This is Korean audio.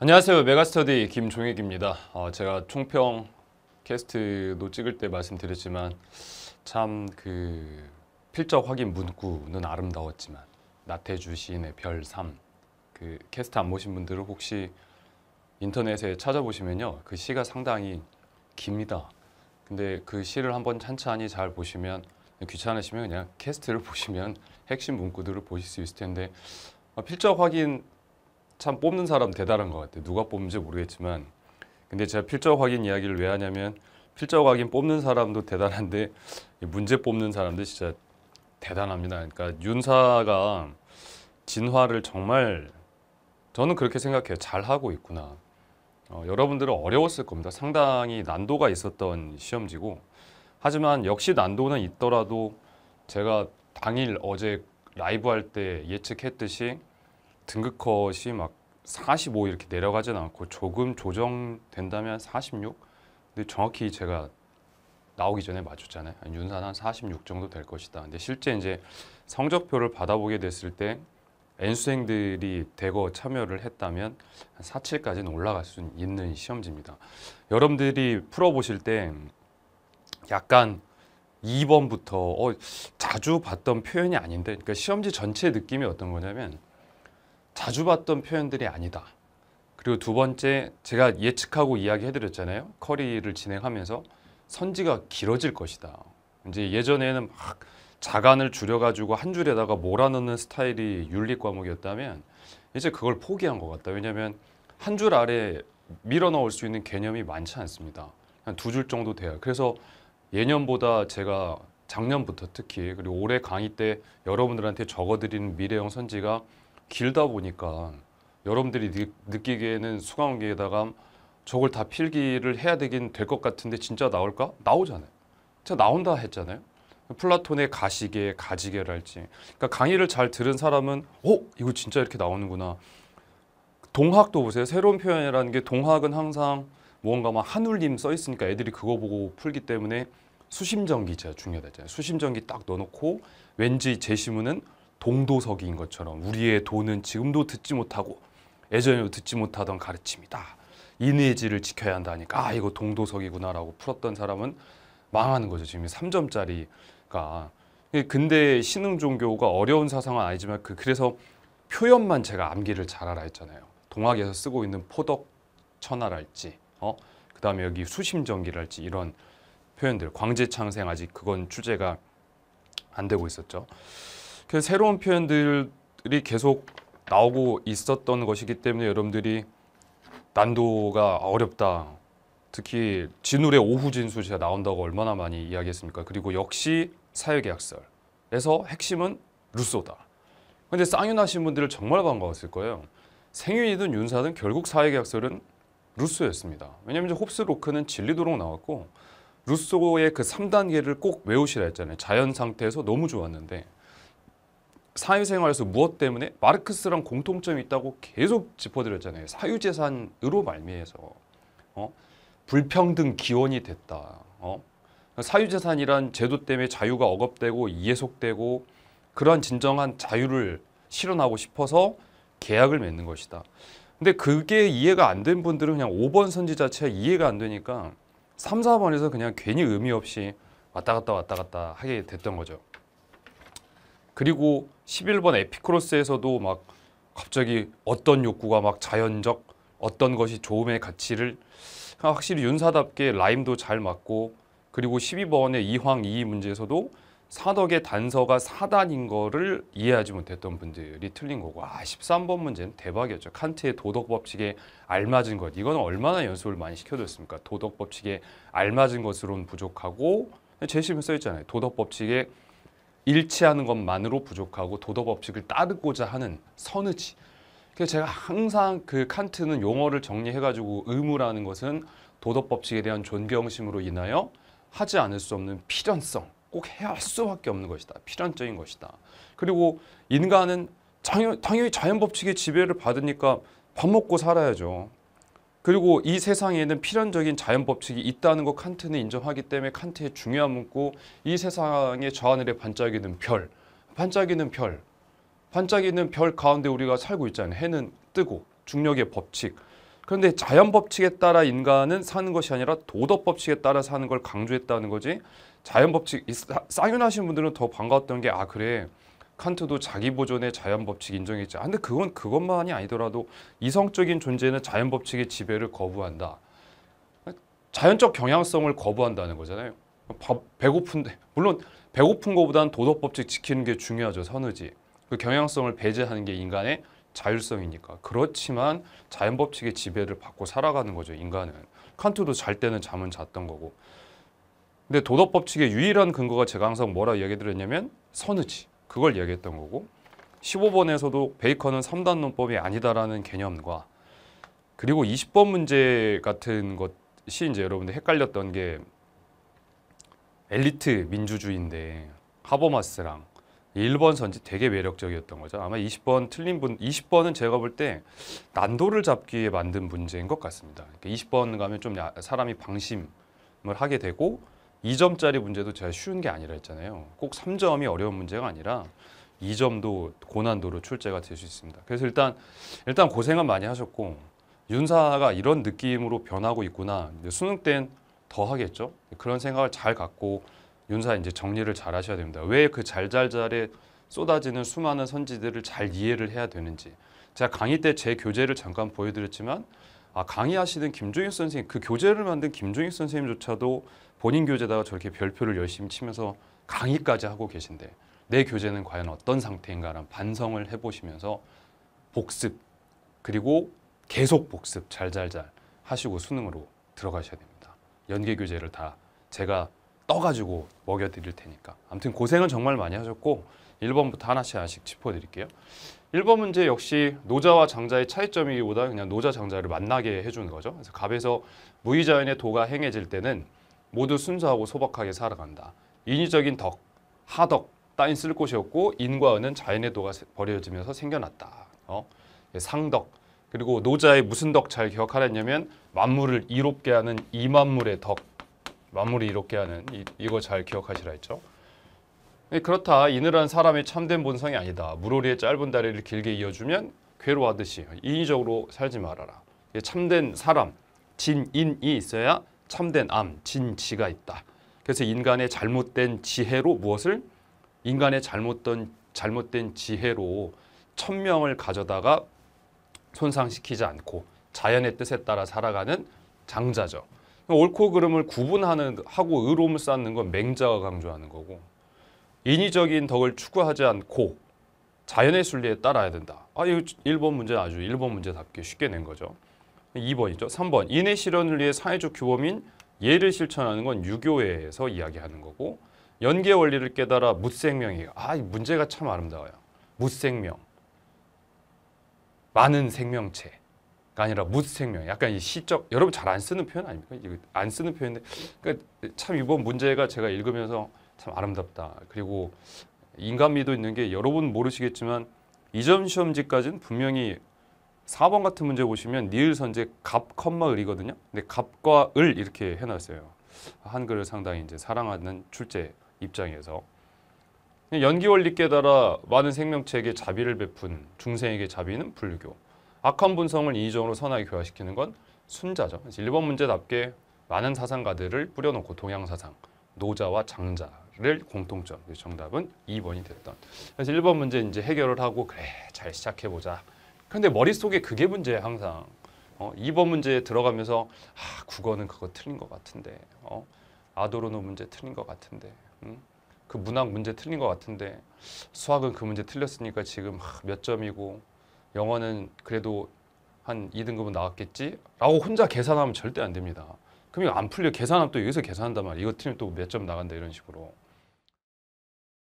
안녕하세요. 메가스터디 김종익입니다. 어, 제가 총평 캐스트도 찍을 때 말씀드렸지만 참 그 필적 확인 문구는 아름다웠지만 나태주 시인의 별3그 캐스트 안 보신 분들은 혹시 인터넷에 찾아보시면요. 그 시가 상당히 깁니다. 근데 그 시를 한번 찬찬히 잘 보시면 귀찮으시면 그냥 캐스트를 보시면 핵심 문구들을 보실 수 있을 텐데 어, 필적 확인 참 뽑는 사람 대단한 것 같아요. 누가 뽑는지 모르겠지만 근데 제가 필적 확인 이야기를 왜 하냐면 필적 확인 뽑는 사람도 대단한데 문제 뽑는 사람들 진짜 대단합니다. 그러니까 윤사가 진화를 정말 저는 그렇게 생각해요. 잘 하고 있구나. 어, 여러분들은 어려웠을 겁니다. 상당히 난도가 있었던 시험지고 하지만 역시 난도는 있더라도 제가 당일 어제 라이브 할 때 예측했듯이 등급컷이 막 45 이렇게 내려가진 않고 조금 조정된다면 46? 근데 정확히 제가 나오기 전에 맞췄잖아요. 윤산한 46 정도 될 것이다. 근데 실제 이제 성적표를 받아보게 됐을 때 N수생들이 대거 참여를 했다면 한 47까지는 올라갈 수 있는 시험지입니다. 여러분들이 풀어보실 때 약간 2번부터 어, 자주 봤던 표현이 아닌데 그러니까 시험지 전체 느낌이 어떤 거냐면 자주 봤던 표현들이 아니다. 그리고 두 번째 제가 예측하고 이야기해드렸잖아요. 커리를 진행하면서 선지가 길어질 것이다. 이제 예전에는 막 자간을 줄여가지고 한 줄에다가 몰아넣는 스타일이 윤리 과목이었다면 이제 그걸 포기한 것 같다. 왜냐하면 한 줄 아래 밀어넣을 수 있는 개념이 많지 않습니다. 한 두 줄 정도 돼요. 그래서 예년보다 제가 작년부터 특히 그리고 올해 강의 때 여러분들한테 적어드린 미래형 선지가 길다 보니까 여러분들이 느, 느끼기에는 수강원기에다가 저걸 다 필기를 해야 되긴 될 것 같은데 진짜 나올까? 나오잖아요. 진짜 나온다 했잖아요. 플라톤의 가시계, 가지계랄지. 그러니까 강의를 잘 들은 사람은 어? 이거 진짜 이렇게 나오는구나. 동학도 보세요. 새로운 표현이라는 게 동학은 항상 무가막 한울림 써 있으니까 애들이 그거 보고 풀기 때문에 수심전기제 중요하잖아요. 수심전기 딱 넣어놓고 왠지 제시문은 동도석인 것처럼 우리의 도는 지금도 듣지 못하고 예전에도 듣지 못하던 가르침이다. 인의지를 지켜야 한다니까 아 이거 동도서기구나라고 풀었던 사람은 망하는 거죠. 지금 3점짜리가 근데 신흥 종교가 어려운 사상은 아니지만 그 그래서 표현만 제가 암기를 잘 알아 했잖아요. 동학에서 쓰고 있는 포덕 천하랄지 어 그다음에 여기 수심정기랄지 이런 표현들 광제창생 아직 그건 출제가 안 되고 있었죠. 그 새로운 표현들이 계속 나오고 있었던 것이기 때문에 여러분들이 난도가 어렵다. 특히 진울의 오후 진수 제가 나온다고 얼마나 많이 이야기했습니까? 그리고 역시 사회계약설에서 핵심은 루소다. 근데 쌍윤하신 분들을 정말 반가웠을 거예요. 생윤이든 윤사든 결국 사회계약설은 루소였습니다. 왜냐하면 홉스 로크는 진리도록 나왔고 루소의 그 3단계를 꼭 외우시라 했잖아요. 자연 상태에서 너무 좋았는데 사회생활에서 무엇 때문에 마르크스랑 공통점이 있다고 계속 짚어드렸잖아요. 사유재산으로 말미에서 어? 불평등 기원이 됐다. 어? 사유재산이란 제도 때문에 자유가 억압되고 이해속되고 그러한 진정한 자유를 실현하고 싶어서 계약을 맺는 것이다. 근데 그게 이해가 안 된 분들은 그냥 5번 선지 자체가 이해가 안 되니까 3, 4번에서 그냥 괜히 의미 없이 왔다 갔다 왔다 갔다 하게 됐던 거죠. 그리고 11번 에피크로스에서도 막 갑자기 어떤 욕구가 막 자연적 어떤 것이 좋음의 가치를 확실히 윤사답게 라임도 잘 맞고 그리고 12번의 이황 이의 문제에서도 사덕의 단서가 사단인 거를 이해하지 못했던 분들이 틀린 거고 아 13번 문제는 대박이었죠. 칸트의 도덕 법칙에 알맞은 것. 이건 얼마나 연습을 많이 시켜줬습니까? 도덕 법칙에 알맞은 것으로는 부족하고 제시문 써 있잖아요. 도덕 법칙에 일치하는 것만으로 부족하고 도덕 법칙을 따르고자 하는 선의지. 그래서 제가 항상 그 칸트는 용어를 정리해가지고 의무라는 것은 도덕 법칙에 대한 존경심으로 인하여 하지 않을 수 없는 필연성, 꼭 해야 할 수밖에 없는 것이다. 필연적인 것이다. 그리고 인간은 당연, 당연히 자연 법칙의 지배를 받으니까 밥 먹고 살아야죠. 그리고 이 세상에는 필연적인 자연 법칙이 있다는 거 칸트는 인정하기 때문에 칸트의 중요한 문구 이 세상의 저하늘에 반짝이는 별 반짝이는 별 반짝이는 별 가운데 우리가 살고 있잖아요. 해는 뜨고 중력의 법칙 그런데 자연 법칙에 따라 인간은 사는 것이 아니라 도덕 법칙에 따라 사는 걸 강조했다는 거지 자연 법칙 쌍윤하신 분들은 더 반가웠던 게 아 그래 칸트도 자기 보존의 자연 법칙 인정했죠. 아, 근데 그건 그것만이 아니더라도 이성적인 존재는 자연 법칙의 지배를 거부한다. 자연적 경향성을 거부한다는 거잖아요. 밥, 배고픈데 물론 배고픈 것보다는 도덕 법칙 지키는 게 중요하죠. 선의지. 그 경향성을 배제하는 게 인간의 자율성이니까. 그렇지만 자연 법칙의 지배를 받고 살아가는 거죠. 인간은. 칸트도 잘 때는 잠은 잤던 거고. 근데 도덕 법칙의 유일한 근거가 제가 항상 뭐라 이야기 드렸냐면 선의지. 그걸 얘기했던 거고 15번에서도 베이컨은 3단 논법이 아니다라는 개념과 그리고 20번 문제 같은 것이 이제 여러분들 헷갈렸던 게 엘리트 민주주의인데 하버마스랑 1번 선지 되게 매력적이었던 거죠. 아마 20번 틀린 분, 20번은 제가 볼 때 난도를 잡기 위해 만든 문제인 것 같습니다. 20번 그러니까 가면 좀 사람이 방심을 하게 되고 2점짜리 문제도 제가 쉬운 게 아니라 했잖아요. 꼭 3점이 어려운 문제가 아니라 2점도 고난도로 출제가 될 수 있습니다. 그래서 일단 일단 고생은 많이 하셨고 윤사가 이런 느낌으로 변하고 있구나. 수능 땐 더 하겠죠. 그런 생각을 잘 갖고 윤사 이제 정리를 잘 하셔야 됩니다. 왜 그 잘잘잘에 쏟아지는 수많은 선지들을 잘 이해를 해야 되는지. 제가 강의 때 제 교재를 잠깐 보여드렸지만 아, 강의하시는 김종익 선생님, 그 교재를 만든 김종익 선생님조차도 본인 교재에다가 저렇게 별표를 열심히 치면서 강의까지 하고 계신데 내 교재는 과연 어떤 상태인가라는 반성을 해보시면서 복습 그리고 계속 복습 잘잘잘 하시고 수능으로 들어가셔야 됩니다. 연계 교재를 다 제가 떠가지고 먹여드릴 테니까. 아무튼 고생은 정말 많이 하셨고 1번부터 하나씩 하나씩 짚어드릴게요. 1번 문제 역시 노자와 장자의 차이점이기보다 그냥 노자 장자를 만나게 해주는 거죠. 그래서 갑에서 무의자연의 도가 행해질 때는 모두 순수하고 소박하게 살아간다. 인위적인 덕, 하덕 따윈 쓸 곳이 없고 인과 은은 자연의 도가 버려지면서 생겨났다. 어? 예, 상덕 그리고 노자의 무슨 덕 잘 기억하랬냐면 만물을 이롭게 하는 이만물의 덕 만물을 이롭게 하는 이, 거잘 기억하시라 했죠. 예, 그렇다 이늘한 사람의 참된 본성이 아니다. 물오리의 짧은 다리를 길게 이어주면 괴로워하듯이 인위적으로 살지 말아라. 예, 참된 사람 진인이 있어야 참된 암, 진지가 있다. 그래서 인간의 잘못된 지혜로 무엇을 인간의 잘못된 잘못된 지혜로 천명을 가져다가 손상시키지 않고 자연의 뜻에 따라 살아가는 장자죠. 옳고 그름을 구분하는 하고 의로움을 쌓는 건 맹자가 강조하는 거고 인위적인 덕을 추구하지 않고 자연의 순리에 따라야 된다. 아, 이 1번 문제 아주 1번 문제답게 쉽게 낸 거죠. 2번이죠. 3번 인해 실현을 위해 사회적 규범인 예를 실천하는 건 유교회에서 이야기하는 거고 연계 원리를 깨달아 무생명이 아, 이 문제가 참 아름다워요. 무생명. 많은 생명체가 아니라 무생명. 약간 이 시적 여러분 잘 안 쓰는 표현 아닙니까? 안 쓰는 표현인데 그러니까 참 이번 문제가 제가 읽으면서 참 아름답다. 그리고 인간미도 있는 게 여러분 모르시겠지만 이점 시험지까지는 분명히 4번 같은 문제 보시면 니을 선제 갑, 컴마 을이거든요. 근데 갑과 을 이렇게 해놨어요. 한글을 상당히 이제 사랑하는 출제 입장에서 연기 원리 깨달아 많은 생명체에게 자비를 베푼 중생에게 자비는 불교. 악한 분성을 이의적으로 선하게 교화시키는 건 순자죠. 1번 문제답게 많은 사상가들을 뿌려놓고 동양 사상, 노자와 장자 를 공통점. 정답은 2번이 됐던. 그래서 1번 문제 이제 해결을 하고 그래 잘 시작해 보자. 근데 머릿속에 그게 문제야 항상. 어, 2번 문제에 들어가면서 아, 국어는 그거 틀린 것 같은데. 어? 아도로노 문제 틀린 것 같은데. 응? 그 문학 문제 틀린 것 같은데. 수학은 그 문제 틀렸으니까 지금 하, 몇 점이고 영어는 그래도 한 2등급은 나왔겠지? 라고 혼자 계산하면 절대 안 됩니다. 그럼 이거 안 풀려. 계산하면 또 여기서 계산한단 말이야. 이거 틀리면 또 몇 점 나간다 이런 식으로.